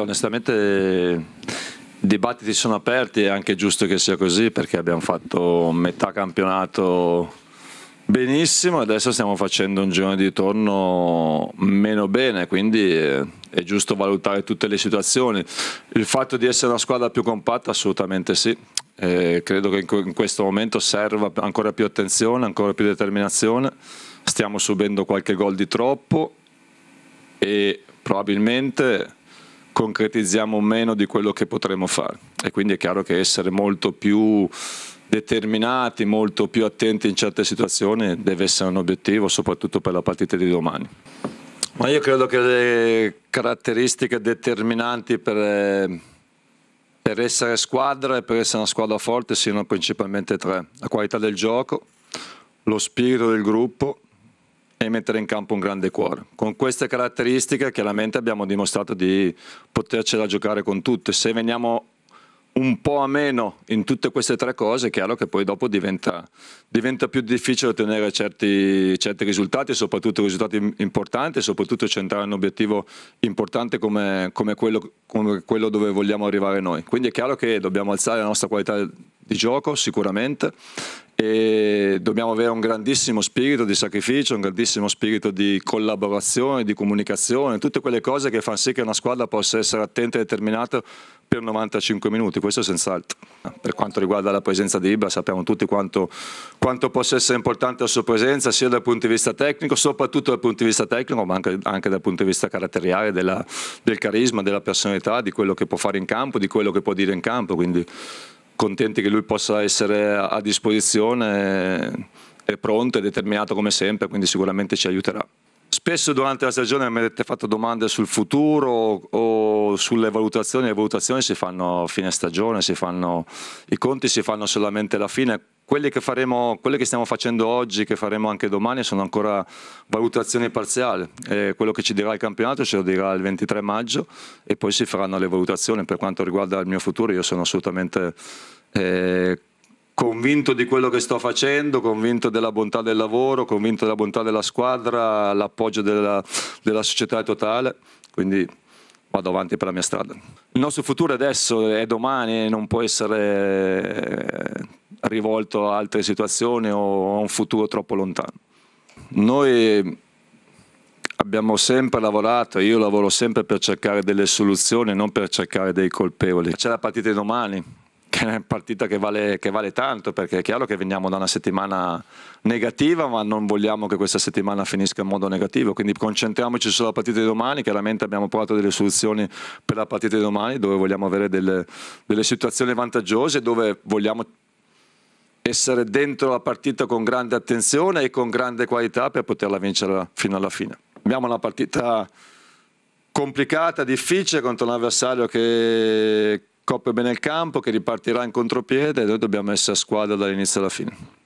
Onestamente i dibattiti sono aperti, è anche giusto che sia così perché abbiamo fatto metà campionato benissimo, e adesso stiamo facendo un giorno di ritorno meno bene, quindi eh, è giusto valutare tutte le situazioni. Il fatto di essere una squadra più compatta assolutamente sì, eh, credo che in questo momento serva ancora più attenzione, ancora più determinazione, stiamo subendo qualche gol di troppo e probabilmente concretizziamo meno di quello che potremo fare e quindi è chiaro che essere molto più determinati, molto più attenti in certe situazioni deve essere un obiettivo soprattutto per la partita di domani. Ma io credo che le caratteristiche determinanti per, eh, per essere squadra e per essere una squadra forte siano principalmente tre. La qualità del gioco, lo spirito del gruppo e mettere in campo un grande cuore. Con queste caratteristiche chiaramente abbiamo dimostrato di potercela giocare con tutte. Se veniamo un po' a meno in tutte queste tre cose, è chiaro che poi dopo diventa, diventa più difficile ottenere certi, certi, risultati, soprattutto risultati importanti, soprattutto centrare un obiettivo importante come, come, quello, come, quello, dove vogliamo arrivare noi. Quindi è chiaro che dobbiamo alzare la nostra qualità di gioco sicuramente e dobbiamo avere un grandissimo spirito di sacrificio, un grandissimo spirito di collaborazione, di comunicazione, tutte quelle cose che fanno sì che una squadra possa essere attenta e determinata per 95 minuti, questo senz'altro. Per quanto riguarda la presenza di Ibra sappiamo tutti quanto, quanto, possa essere importante la sua presenza sia dal punto di vista tecnico, soprattutto dal punto di vista tecnico, ma anche, anche dal punto di vista caratteriale, della, del carisma, della personalità, di quello che può fare in campo, di quello che può dire in campo. Quindi contenti che lui possa essere a disposizione, eh, è pronto e determinato come sempre, quindi sicuramente ci aiuterà. Spesso durante la stagione mi avete fatto domande sul futuro o sulle valutazioni, le valutazioni si fanno a fine stagione, fanno, i conti si fanno solamente alla fine, quelle che, faremo, quelle che, stiamo facendo oggi, che faremo anche domani, sono ancora valutazioni parziali. Eh, quello che ci dirà il campionato ce lo dirà il 23 maggio e poi si faranno le valutazioni. Per quanto riguarda il mio futuro, io sono assolutamente eh, convinto di quello che sto facendo, convinto della bontà del lavoro, convinto della bontà della squadra, l'appoggio della, della società totale. Quindi vado avanti per la mia strada. Il nostro futuro adesso è domani, non può essere rivolto a altre situazioni o a un futuro troppo lontano. Noi abbiamo sempre lavorato, io lavoro sempre per cercare delle soluzioni, non per cercare dei colpevoli. C'è la partita di domani, che è una partita che vale, che vale, tanto, perché è chiaro che veniamo da una settimana negativa, ma non vogliamo che questa settimana finisca in modo negativo, quindi concentriamoci sulla partita di domani, chiaramente abbiamo provato delle soluzioni per la partita di domani, dove vogliamo avere delle, delle situazioni vantaggiose, dove vogliamo essere dentro la partita con grande attenzione e con grande qualità per poterla vincere fino alla fine. Abbiamo una partita complicata, difficile contro un avversario che copre bene il campo, che ripartirà in contropiede e noi dobbiamo essere a squadra dall'inizio alla fine.